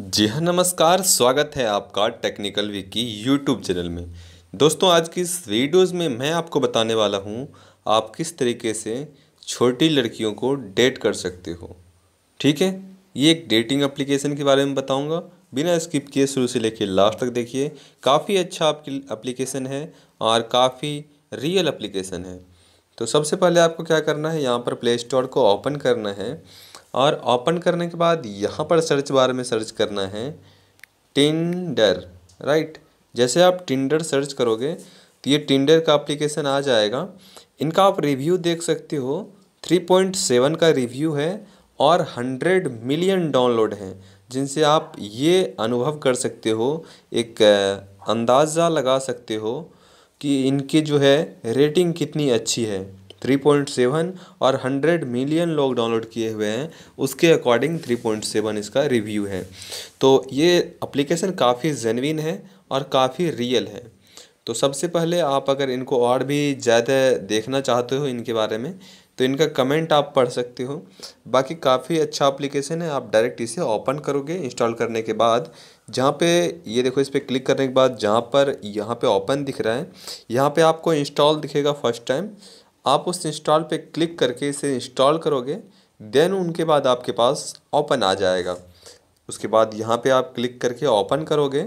जी हाँ नमस्कार स्वागत है आपका टेक्निकल की यूट्यूब चैनल में दोस्तों आज की इस वीडियोस में मैं आपको बताने वाला हूँ आप किस तरीके से छोटी लड़कियों को डेट कर सकते हो ठीक है ये एक डेटिंग एप्लीकेशन के बारे में बताऊँगा बिना स्किप किए शुरू से लेके लास्ट तक देखिए काफ़ी अच्छा आपकी एप्लीकेशन है और काफ़ी रियल एप्लीकेशन है तो सबसे पहले आपको क्या करना है यहाँ पर प्ले स्टोर को ओपन करना है और ओपन करने के बाद यहाँ पर सर्च बार में सर्च करना है टिंडर राइट जैसे आप टिंडर सर्च करोगे तो ये टिंडर का एप्लीकेशन आ जाएगा इनका आप रिव्यू देख सकते हो थ्री पॉइंट सेवन का रिव्यू है और हंड्रेड मिलियन डाउनलोड हैं जिनसे आप ये अनुभव कर सकते हो एक अंदाज़ा लगा सकते हो कि इनकी जो है रेटिंग कितनी अच्छी है थ्री पॉइंट सेवन और हंड्रेड मिलियन लोग डाउनलोड किए हुए हैं उसके अकॉर्डिंग थ्री पॉइंट सेवन इसका रिव्यू है तो ये अप्लीकेशन काफ़ी जेनविन है और काफ़ी रियल है तो सबसे पहले आप अगर इनको और भी ज़्यादा देखना चाहते हो इनके बारे में तो इनका कमेंट आप पढ़ सकते हो बाकी काफ़ी अच्छा एप्लीकेशन है आप डायरेक्ट इसे ओपन करोगे इंस्टॉल करने के बाद जहाँ पे ये देखो इस पर क्लिक करने के बाद जहाँ पर यहाँ पे ओपन दिख रहा है यहाँ पे आपको इंस्टॉल दिखेगा फर्स्ट टाइम आप उस इंस्टॉल पे क्लिक करके इसे इंस्टॉल करोगे देन उनके बाद आपके पास ओपन आ जाएगा उसके बाद यहाँ पे आप क्लिक करके ओपन करोगे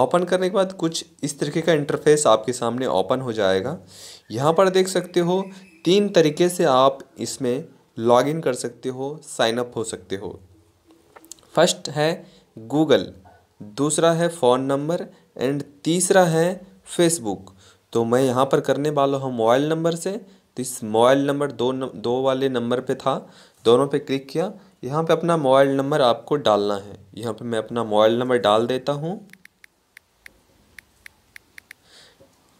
ओपन करने के बाद कुछ इस तरीके का इंटरफेस आपके सामने ओपन हो जाएगा यहाँ पर देख सकते हो तीन तरीके से आप इसमें लॉगिन कर सकते हो साइन अप हो सकते हो फर्स्ट है गूगल दूसरा है फ़ोन नंबर एंड तीसरा है फेसबुक तो मैं यहाँ पर करने वाला हूँ मोबाइल नंबर से तो इस मोबाइल नंबर दो न, दो वाले नंबर पे था दोनों पे क्लिक किया यहाँ पे अपना मोबाइल नंबर आपको डालना है यहाँ पे मैं अपना मोबाइल नंबर डाल देता हूँ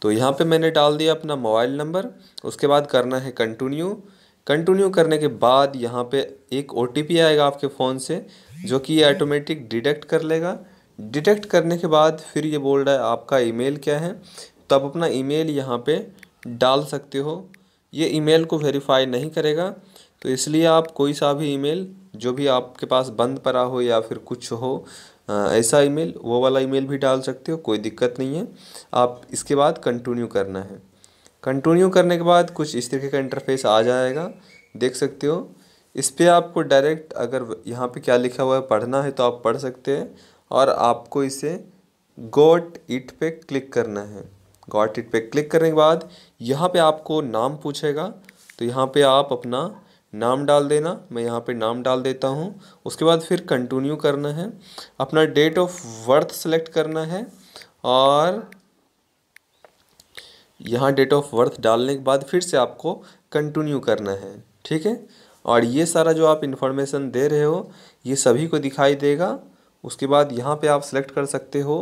तो यहाँ पे मैंने डाल दिया अपना मोबाइल नंबर उसके बाद करना है कंटिन्यू कंटिन्यू करने के बाद यहाँ पे एक ओ आएगा आपके फ़ोन से जो कि ये ऑटोमेटिक डिटेक्ट कर लेगा डिटेक्ट करने के बाद फिर ये बोल रहा है आपका ईमेल क्या है तो आप अपना ईमेल यहाँ पे डाल सकते हो ये ईमेल को वेरीफाई नहीं करेगा तो इसलिए आप कोई सा भी ईमेल जो भी आपके पास बंद पड़ा हो या फिर कुछ हो ऐसा ईमेल वो वाला ईमेल भी डाल सकते हो कोई दिक्कत नहीं है आप इसके बाद कंटिन्यू करना है कंटिन्यू करने के बाद कुछ इस तरीके का इंटरफेस आ जाएगा देख सकते हो इस पर आपको डायरेक्ट अगर यहाँ पे क्या लिखा हुआ है पढ़ना है तो आप पढ़ सकते हैं और आपको इसे गोट इट पे क्लिक करना है गॉट इट पे क्लिक करने के बाद यहाँ पे आपको नाम पूछेगा तो यहाँ पे आप अपना नाम डाल देना मैं यहाँ पे नाम डाल देता हूँ उसके बाद फिर कंटिन्यू करना है अपना डेट ऑफ बर्थ सेलेक्ट करना है और यहाँ डेट ऑफ बर्थ डालने के बाद फिर से आपको कंटिन्यू करना है ठीक है और ये सारा जो आप इन्फॉर्मेशन दे रहे हो ये सभी को दिखाई देगा उसके बाद यहाँ पे आप सेलेक्ट कर सकते हो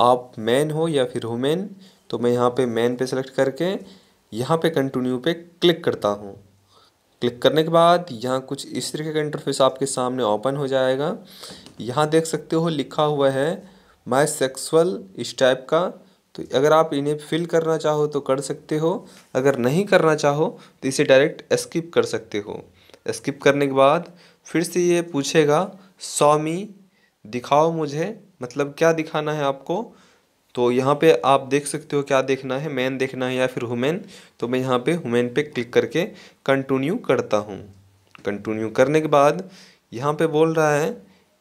आप मैन हो या फिर वुमेन तो मैं यहाँ पे मैन पे सेलेक्ट करके यहाँ पे कंटिन्यू पे क्लिक करता हूँ क्लिक करने के बाद यहाँ कुछ इस तरीके का इंटरफेस आपके सामने ओपन हो जाएगा यहाँ देख सकते हो लिखा हुआ है माई सेक्सुअल इस टाइप का तो अगर आप इन्हें फिल करना चाहो तो कर सकते हो अगर नहीं करना चाहो तो इसे डायरेक्ट स्किप कर सकते हो स्किप करने के बाद फिर से ये पूछेगा सौमी दिखाओ मुझे मतलब क्या दिखाना है आपको तो यहाँ पे आप देख सकते हो क्या देखना है मैन देखना है या फिर हुमेन तो मैं यहाँ पे हुमेन पे क्लिक करके कंटिन्यू करता हूँ कंटिन्यू करने के बाद यहाँ पे बोल रहा है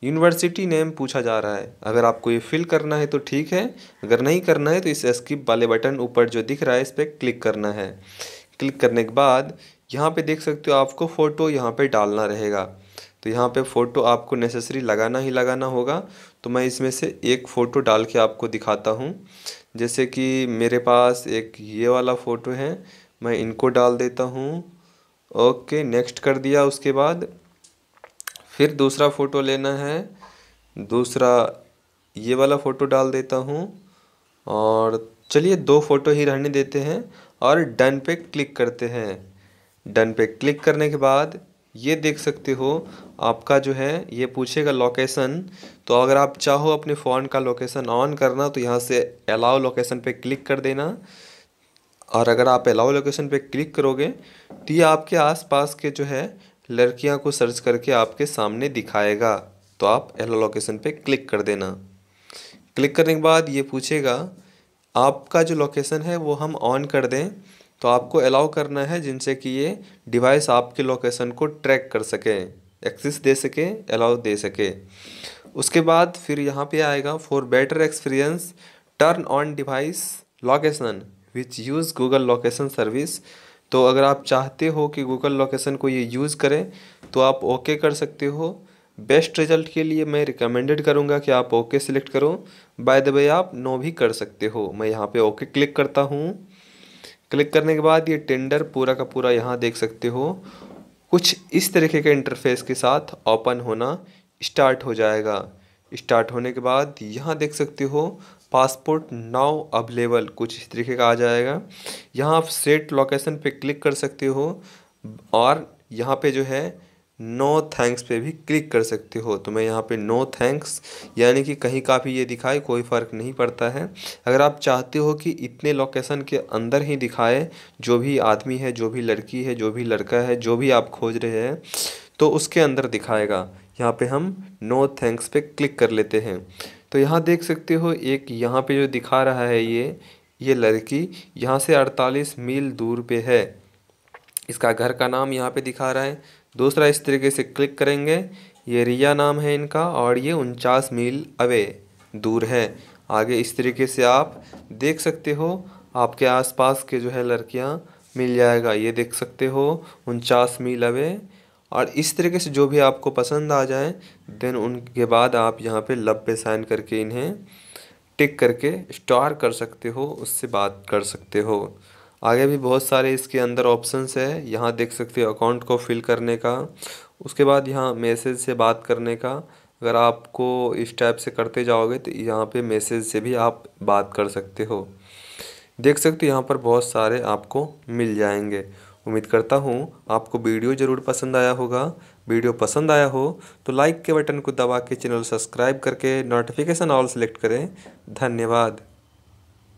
यूनिवर्सिटी नेम पूछा जा रहा है अगर आपको ये फिल करना है तो ठीक है अगर नहीं करना है तो इस स्किप वाले बटन ऊपर जो दिख रहा है इस पर क्लिक करना है क्लिक करने के बाद यहाँ पर देख सकते हो आपको फ़ोटो यहाँ पर डालना रहेगा तो यहाँ पे फ़ोटो आपको नेसेसरी लगाना ही लगाना होगा तो मैं इसमें से एक फ़ोटो डाल के आपको दिखाता हूँ जैसे कि मेरे पास एक ये वाला फ़ोटो है मैं इनको डाल देता हूँ ओके नेक्स्ट कर दिया उसके बाद फिर दूसरा फ़ोटो लेना है दूसरा ये वाला फ़ोटो डाल देता हूँ और चलिए दो फ़ोटो ही रहने देते हैं और डन पे क्लिक करते हैं डन पे क्लिक करने के बाद ये देख सकते हो आपका जो है ये पूछेगा लोकेशन तो अगर आप चाहो अपने फ़ोन का लोकेशन ऑन करना तो यहाँ से अलाउ लोकेशन पे क्लिक कर देना और अगर आप अलाउ लोकेशन पे क्लिक करोगे तो ये आपके आसपास के जो है लड़कियाँ को सर्च करके आपके सामने दिखाएगा तो आप अलाउ लोकेशन पे क्लिक कर देना क्लिक करने के बाद ये पूछेगा आपका जो लोकेशन है वो हम ऑन कर दें तो आपको अलाउ करना है जिनसे कि ये डिवाइस आपके लोकेशन को ट्रैक कर सकें एक्सेस दे सके अलाउ दे सके उसके बाद फिर यहाँ पे आएगा for better experience turn on device location which use Google location service तो अगर आप चाहते हो कि गूगल लोकेशन को ये यूज़ करें तो आप ओके कर सकते हो बेस्ट रिजल्ट के लिए मैं रिकमेंडेड करूँगा कि आप ओके सेलेक्ट करो बाय द वे आप नो भी कर सकते हो मैं यहाँ पे ओके क्लिक करता हूँ क्लिक करने के बाद ये टेंडर पूरा का पूरा यहाँ देख सकते हो कुछ इस तरीके के इंटरफेस के साथ ओपन होना स्टार्ट हो जाएगा स्टार्ट होने के बाद यहाँ देख सकते हो पासपोर्ट नाउ अवेलेबल कुछ इस तरीके का आ जाएगा यहाँ आप सेट लोकेशन पे क्लिक कर सकते हो और यहाँ पे जो है नो थैंक्स पे भी क्लिक कर सकते हो तो मैं यहाँ पे नो थैंक्स यानी कि कहीं का भी ये दिखाए कोई फ़र्क नहीं पड़ता है अगर आप चाहते हो कि इतने लोकेशन के अंदर ही दिखाए जो भी आदमी है जो भी लड़की है जो भी लड़का है जो भी आप खोज रहे हैं तो उसके अंदर दिखाएगा यहाँ पे हम नो थैंक्स पे क्लिक कर लेते हैं तो यहाँ देख सकते हो एक यहाँ पे जो दिखा रहा है ये ये लड़की यहाँ से 48 मील दूर पे है इसका घर का नाम यहाँ पे दिखा रहा है दूसरा इस तरीके से क्लिक करेंगे ये रिया नाम है इनका और ये उनचास मील अवे दूर है आगे इस तरीके से आप देख सकते हो आपके आसपास के जो है लड़कियाँ मिल जाएगा ये देख सकते हो उनचास मील अवे और इस तरीके से जो भी आपको पसंद आ जाए देन उनके बाद आप यहाँ पे लब पे साइन करके इन्हें टिक करके स्टार कर सकते हो उससे बात कर सकते हो आगे भी बहुत सारे इसके अंदर ऑप्शंस है यहाँ देख सकते हो अकाउंट को फिल करने का उसके बाद यहाँ मैसेज से बात करने का अगर आपको इस टाइप से करते जाओगे तो यहाँ पे मैसेज से भी आप बात कर सकते हो देख सकते हो यहाँ पर बहुत सारे आपको मिल जाएंगे उम्मीद करता हूँ आपको वीडियो ज़रूर पसंद आया होगा वीडियो पसंद आया हो तो लाइक के बटन को दबा के चैनल सब्सक्राइब करके नोटिफिकेशन ऑल सेलेक्ट करें धन्यवाद